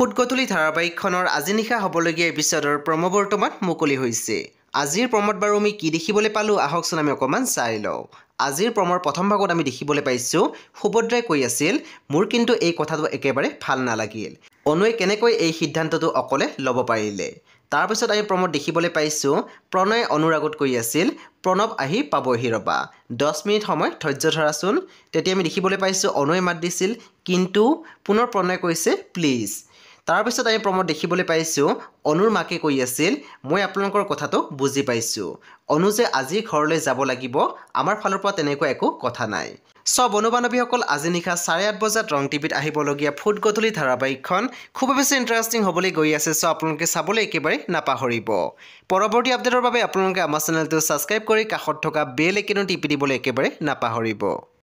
foot গধূলি ধাৰাবাহিকখনৰ আজি নিশা হ'বলগীয়া প্ৰম বৰ্তমান মুকলি হৈছে আজিৰ প্ৰমত বাৰু আমি কি দেখিবলৈ পালোঁ আহকচোন আমি অকণমান চাই লওঁ আজিৰ প্ৰমৰ প্ৰথম ভাগত আমি দেখিবলৈ পাইছোঁ সুভদ্ৰাই কৈ আছিল মোৰ কিন্তু এই কথাটো একেবাৰে ভাল নালাগিল অনুৱে কেনেকৈ এই সিদ্ধান্তটো অকলে ল'ব পাৰিলে তাৰপিছত আমি প্ৰমত দেখিবলৈ পাইছোঁ প্ৰণয়ে অনুৰ আগত কৈ আছিল প্ৰণৱ আহি পাবহি ৰ'বা দহ মিনিট সময় ধৈৰ্য ধৰাচোন তেতিয়া আমি দেখিবলৈ পাইছোঁ অনুৱে মাত দিছিল কিন্তু পুনৰ প্ৰণয়ে কৈছে প্লিজ তাৰপিছত আমি প্ৰমোদ দেখিবলৈ পাইছোঁ অনুৰ মাকে কৈ আছিল মই আপোনালোকৰ কথাটো বুজি পাইছোঁ অনু যে আজি ঘৰলৈ যাব লাগিব আমাৰ ফালৰ পৰা তেনেকুৱা একো কথা নাই চ' বনু বান্ধৱীসকল আজি নিশা চাৰে আঠ বজাত ৰং টিভিত আহিবলগীয়া ফুট গধূলি ধাৰাবাহিকখন খুব বেছি ইণ্টাৰেষ্টিং হ'বলৈ গৈ আছে চ' আপোনালোকে চাবলৈ একেবাৰে নাপাহৰিব পৰৱৰ্তী আপডেটৰ বাবে আপোনালোকে আমাৰ চেনেলটো ছাবস্ক্ৰাইব কৰি কাষত থকা বেল একেনো টিপি দিবলৈ একেবাৰে নাপাহৰিব